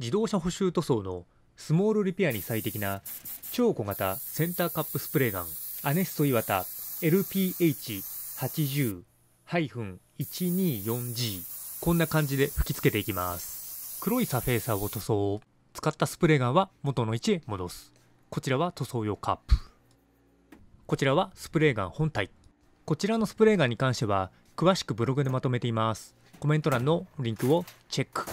自動車補修塗装のスモールリペアに最適な超小型センターカップスプレーガンアネスト岩田 LPH80-124G こんな感じで吹き付けていきます黒いサフェーサーを塗装使ったスプレーガンは元の位置へ戻すこちらは塗装用カップこちらはスプレーガン本体こちらのスプレーガンに関しては詳しくブログでまとめていますコメント欄のリンクをチェック